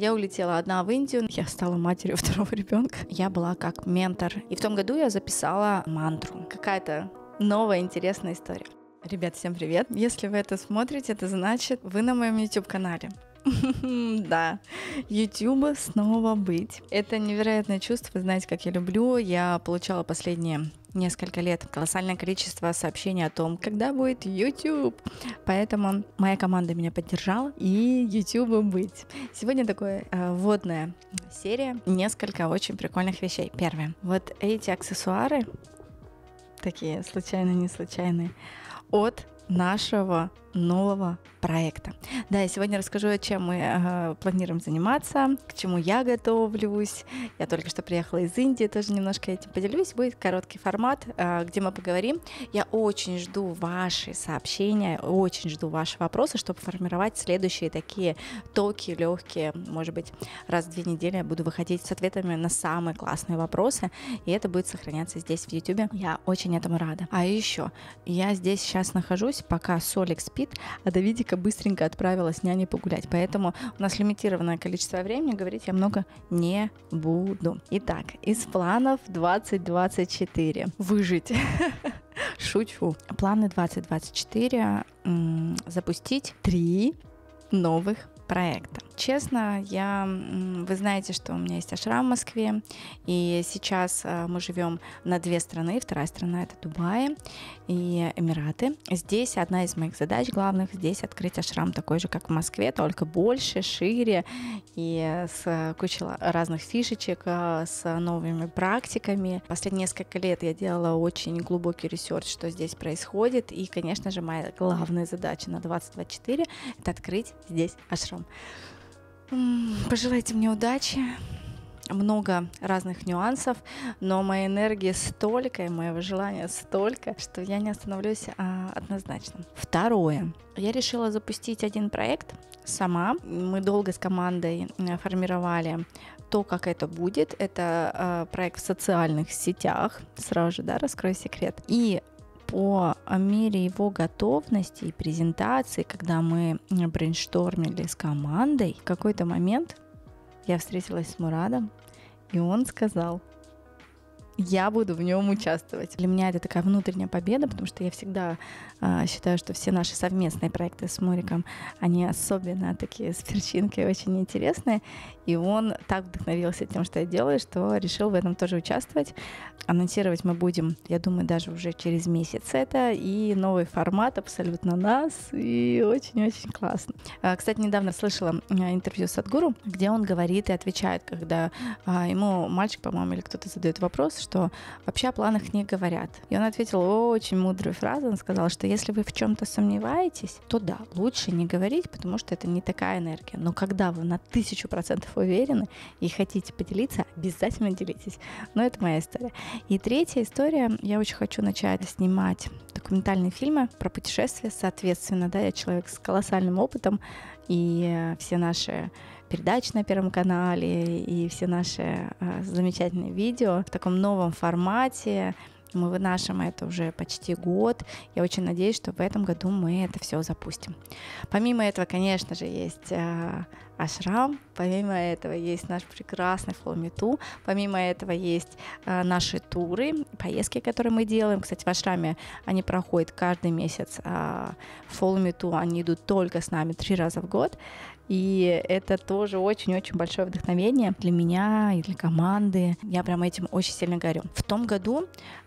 Я улетела одна в Индию, я стала матерью второго ребенка. Я была как ментор. И в том году я записала мантру. Какая-то новая интересная история. Ребят, всем привет! Если вы это смотрите, это значит, вы на моем YouTube-канале. Да, YouTube снова быть. Это невероятное чувство, знаете, как я люблю. Я получала последние несколько лет колоссальное количество сообщений о том, когда будет YouTube. Поэтому моя команда меня поддержала, и YouTube быть. Сегодня такое э, вводная серия, несколько очень прикольных вещей. Первое. Вот эти аксессуары, такие случайно, не случайные, от нашего нового проекта. Да, я сегодня расскажу, чем мы э, планируем заниматься, к чему я готовлюсь. Я только что приехала из Индии, тоже немножко этим поделюсь. Будет короткий формат, э, где мы поговорим. Я очень жду ваши сообщения, очень жду ваши вопросы, чтобы формировать следующие такие токи легкие. Может быть, раз в две недели я буду выходить с ответами на самые классные вопросы, и это будет сохраняться здесь, в YouTube. Я очень этому рада. А еще, я здесь сейчас нахожусь, пока Солик спит, спит, а Давидика быстренько отправила с няней погулять. Поэтому у нас лимитированное количество времени, говорить я много не буду. Итак, из планов 2024. Выжить. Шучу. Планы 2024 запустить три новых проекта. Честно, я, вы знаете, что у меня есть ашрам в Москве, и сейчас э, мы живем на две страны. Вторая страна это Дубай и Эмираты. Здесь одна из моих задач главных здесь открыть ашрам такой же, как в Москве, только больше, шире и с кучей разных фишечек, э, с новыми практиками. Последние несколько лет я делала очень глубокий ресерч, что здесь происходит, и, конечно же, моя главная задача на 2024 это открыть здесь ашрам хорошо. Пожелайте мне удачи, много разных нюансов, но моей энергии столько и моего желания столько, что я не остановлюсь а, однозначно. Второе. Я решила запустить один проект сама. Мы долго с командой э, формировали то, как это будет. Это э, проект в социальных сетях. Сразу же, да, раскрою секрет. И о, о мере его готовности и презентации, когда мы э, брейнштормили с командой, в какой-то момент я встретилась с Мурадом, и он сказал, я буду в нем участвовать. Для меня это такая внутренняя победа, потому что я всегда э, считаю, что все наши совместные проекты с Муриком, они особенно такие с перчинкой очень интересные. И он так вдохновился тем, что я делаю, что решил в этом тоже участвовать. Анонсировать мы будем, я думаю, даже уже через месяц это. И новый формат абсолютно нас. И очень-очень классно. Э, кстати, недавно слышала а, интервью с Садгуру, где он говорит и отвечает, когда э, ему мальчик, по-моему, или кто-то задает вопрос, что вообще о планах не говорят. И он ответил очень мудрую фразу. Он сказал, что если вы в чем-то сомневаетесь, то да, лучше не говорить, потому что это не такая энергия. Но когда вы на тысячу процентов уверены и хотите поделиться, обязательно делитесь. Но это моя история. И третья история. Я очень хочу начать снимать документальные фильмы про путешествия. Соответственно, да, я человек с колоссальным опытом, и все наши передач на Первом канале и все наши э, замечательные видео в таком новом формате. Мы вынашиваем это уже почти год. Я очень надеюсь, что в этом году мы это все запустим. Помимо этого, конечно же, есть э, Ашрам, помимо этого есть наш прекрасный Фломиту, помимо этого есть э, наши туры, поездки, которые мы делаем. Кстати, в Ашраме они проходят каждый месяц. Э, Фломиту они идут только с нами три раза в год. И это тоже очень-очень большое вдохновение для меня и для команды. Я прям этим очень сильно горю. В том году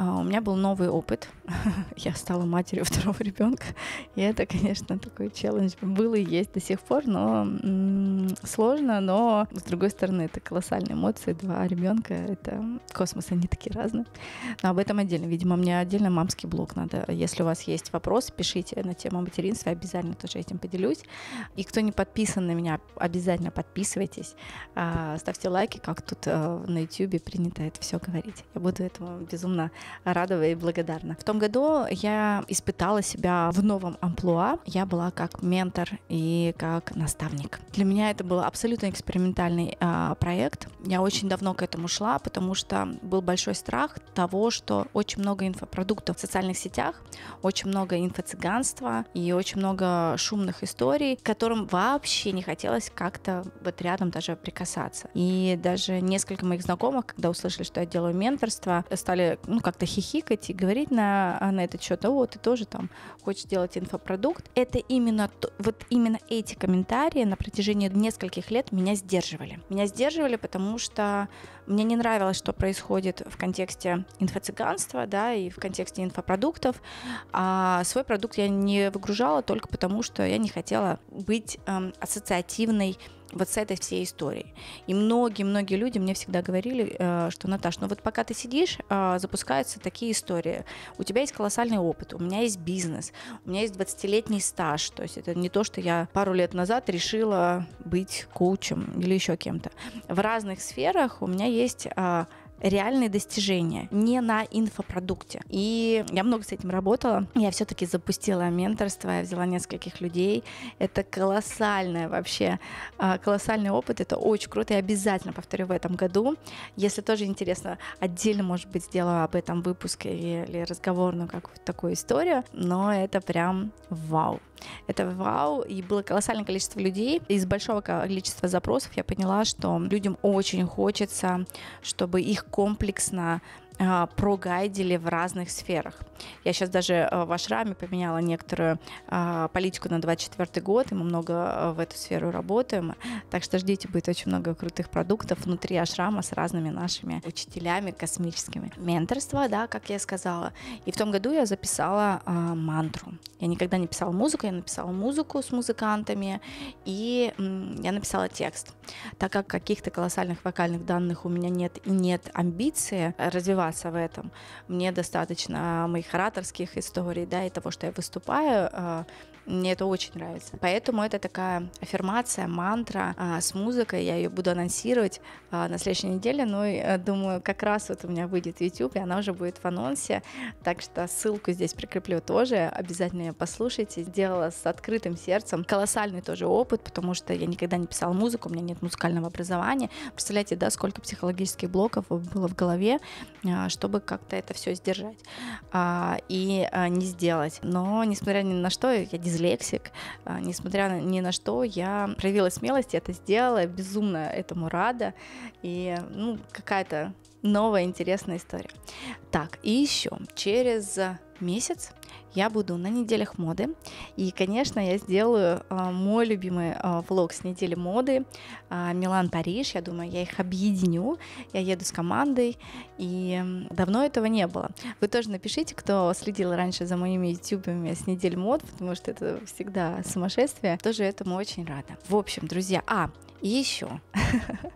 а, у меня был новый опыт. Я стала матерью второго ребенка. И это, конечно, такой челлендж был и есть до сих пор, но сложно, но с другой стороны, это колоссальные эмоции. Два ребенка, это космос, они такие разные. Но об этом отдельно. Видимо, мне отдельно мамский блог надо. Если у вас есть вопросы, пишите на тему материнства, обязательно тоже этим поделюсь. И кто не подписан на меня, обязательно подписывайтесь, а, ставьте лайки, как тут э, на YouTube принято это все говорить. Я буду этому безумно рада и благодарна. В том году я испытала себя в новом амплуа. Я была как ментор и как наставник. Для меня это был абсолютно экспериментальный э, проект. Я очень давно к этому шла, потому что был большой страх того, что очень много инфопродуктов в социальных сетях, очень много инфо-цыганства и очень много шумных историй, к которым вообще не хотелось как-то вот рядом даже прикасаться. И даже несколько моих знакомых, когда услышали, что я делаю менторство, стали, ну, как как-то хихикать и говорить на, а, на этот счет, вот, ты тоже там хочешь делать инфопродукт. Это именно, вот именно эти комментарии на протяжении нескольких лет меня сдерживали. Меня сдерживали, потому что мне не нравилось, что происходит в контексте инфо-цыганства, да, и в контексте инфопродуктов. А свой продукт я не выгружала только потому, что я не хотела быть эм, ассоциативной вот с этой всей историей. И многие-многие люди мне всегда говорили, э, что, Наташ, ну вот пока ты сидишь, э, запускаются такие истории. У тебя есть колоссальный опыт, у меня есть бизнес, у меня есть 20-летний стаж. То есть это не то, что я пару лет назад решила быть коучем или еще кем-то. В разных сферах у меня есть а, реальные достижения, не на инфопродукте. И я много с этим работала. Я все-таки запустила менторство, я взяла нескольких людей. Это колоссальное вообще, а, колоссальный опыт, это очень круто. Я обязательно повторю в этом году. Если тоже интересно, отдельно, может быть, сделаю об этом выпуск или разговорную какую-то такую историю, но это прям вау. Это вау, и было колоссальное количество людей. Из большого количества запросов я поняла, что людям очень хочется, чтобы их комплексно а, прогайдили в разных сферах. Я сейчас даже э, в Ашраме поменяла некоторую а, политику на 24 год, и мы много э, в эту сферу работаем. Так что ждите, будет очень много крутых продуктов внутри Ашрама с разными нашими учителями космическими. Менторство, да, как я сказала. И в том году я записала а, мантру. Я никогда не писала музыку, я написала музыку с музыкантами, и я написала текст. Так как каких-то колоссальных вокальных данных у меня нет и нет амбиции развиваться разобраться в этом. Мне достаточно а, моих ораторских историй, да, и того, что я выступаю, а, мне это очень нравится. Поэтому это такая аффирмация, мантра а, с музыкой. Я ее буду анонсировать на следующей неделе. Но ну э, думаю, как раз вот у меня выйдет YouTube, и она уже будет в анонсе. Так что ссылку здесь прикреплю тоже. Обязательно ее послушайте. Сделала с открытым сердцем. Колоссальный тоже опыт, потому что я никогда не писала музыку, у меня нет музыкального образования. Представляете, да, сколько психологических блоков было в голове, а, чтобы как-то это все сдержать а, и а, не сделать. Но, несмотря ни на что, я дизлексик, несмотря ни на что, я проявила смелость, я это сделала, безумно этому рада, и ну, какая-то новая интересная история. Так, и еще через месяц я буду на неделях моды. И, конечно, я сделаю а, мой любимый а, влог с недели моды а, Милан-Париж. Я думаю, я их объединю. Я еду с командой, и давно этого не было. Вы тоже напишите, кто следил раньше за моими ютубами с недель мод, потому что это всегда сумасшествие. Тоже этому очень рада. В общем, друзья, а, и еще.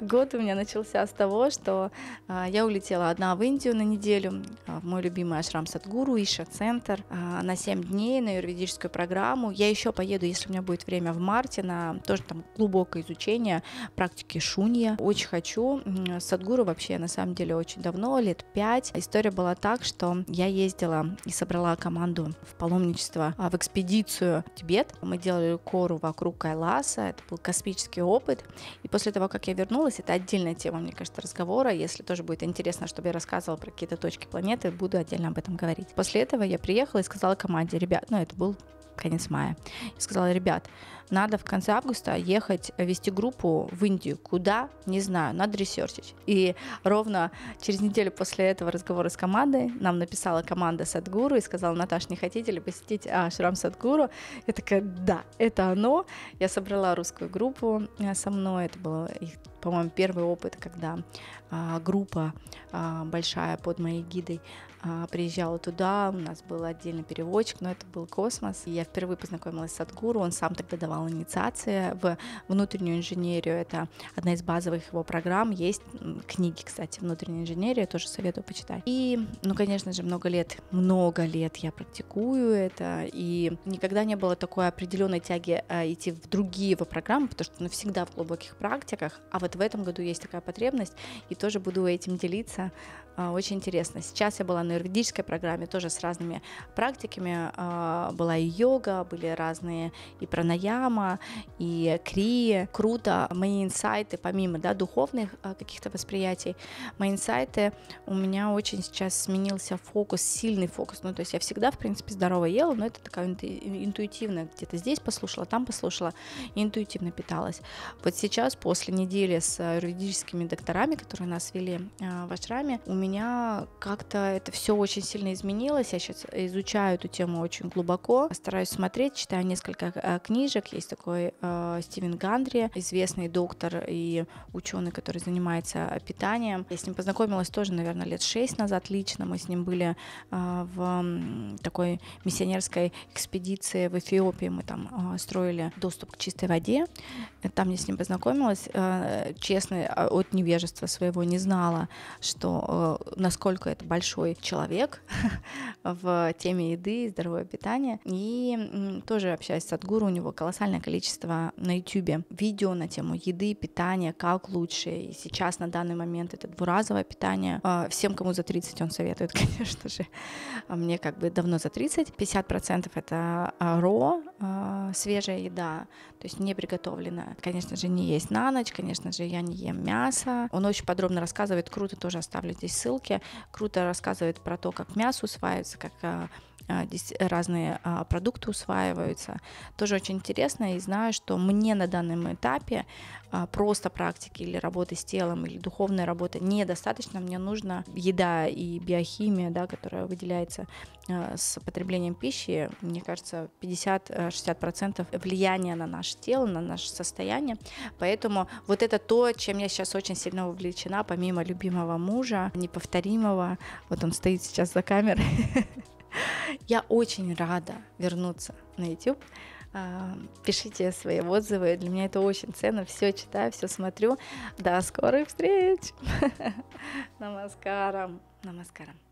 Год у меня начался с того, что а, я улетела одна в Индию на неделю, а, в мой любимый ашрам Садгуру, Иша-центр, а, на 7 дней, на юридическую программу. Я еще поеду, если у меня будет время, в марте на тоже там глубокое изучение практики шунья. Очень хочу. Садгуру вообще, на самом деле, очень давно, лет 5. История была так, что я ездила и собрала команду в паломничество, в экспедицию в Тибет. Мы делали кору вокруг Кайласа, это был космический опыт. И после того, как я вернулась, это отдельная тема, мне кажется, разговора. Если тоже будет интересно, чтобы я рассказывала про какие-то точки планеты, буду отдельно об этом говорить. После этого я приехала и сказала команде, ребят, ну это был конец мая. Я сказала, ребят, надо в конце августа ехать вести группу в Индию. Куда? Не знаю, надо ресерчить. И ровно через неделю после этого разговора с командой нам написала команда Садгуру и сказала, Наташ, не хотите ли посетить а, Шрам Садгуру? Я такая, да, это оно. Я собрала русскую группу э, со мной. Это был их, по-моему, первый опыт, когда а, группа а, большая под моей гидой а, приезжала туда, у нас был отдельный переводчик, но это был космос. И я впервые познакомилась с Садгуру, он сам тогда давал инициации в внутреннюю инженерию, это одна из базовых его программ, есть книги, кстати, внутренняя инженерия, тоже советую почитать. И, ну, конечно же, много лет, много лет я практикую это, и никогда не было такой определенной тяги а, идти в другие его программы, потому что ну, всегда в глубоких практиках, а вот в этом году есть такая потребность, и тоже буду этим делиться, а, очень интересно. Сейчас я была на юридической программе, тоже с разными практиками. А, была и йога, были разные и пранаяма, и крии. Круто. Мои инсайты, помимо да, духовных а, каких-то восприятий, мои инсайты, у меня очень сейчас сменился фокус, сильный фокус. Ну, то есть я всегда, в принципе, здорово ела, но это такая интуитивно, где-то здесь послушала, там послушала, интуитивно питалась. Вот сейчас, после недели с юридическими докторами, которые нас вели в Ашраме, у меня меня как-то это все очень сильно изменилось. Я сейчас изучаю эту тему очень глубоко, стараюсь смотреть, читаю несколько э, книжек. Есть такой э, Стивен Гандри, известный доктор и ученый, который занимается питанием. Я с ним познакомилась тоже, наверное, лет шесть назад лично. Мы с ним были э, в такой миссионерской экспедиции в Эфиопии. Мы там э, строили доступ к чистой воде. Там я с ним познакомилась. Э, честно, от невежества своего не знала, что насколько это большой человек в теме еды и здорового питания. И тоже общаюсь с Адгуру, у него колоссальное количество на YouTube видео на тему еды, питания, как лучше. И сейчас на данный момент это двуразовое питание. А, всем, кому за 30 он советует, конечно же. А мне как бы давно за 30. 50% это а, ро, а, свежая еда, то есть не приготовленная. Конечно же, не есть на ночь, конечно же, я не ем мясо. Он очень подробно рассказывает, круто тоже оставлю здесь ссылки, круто рассказывает про то, как мясо усваивается, как а, а, разные а, продукты усваиваются. Тоже очень интересно и знаю, что мне на данном этапе а, просто практики или работы с телом, или духовной работы недостаточно. Мне нужна еда и биохимия, да, которая выделяется с потреблением пищи. Мне кажется, 50-60% влияния на наше тело, на наше состояние. Поэтому вот это то, чем я сейчас очень сильно увлечена, помимо любимого мужа, неповторимого. Вот он стоит сейчас за камерой. Я очень рада вернуться на YouTube. А, пишите свои отзывы, для меня это очень ценно. Все читаю, все смотрю. До скорых встреч! Намаскарам! Намаскарам!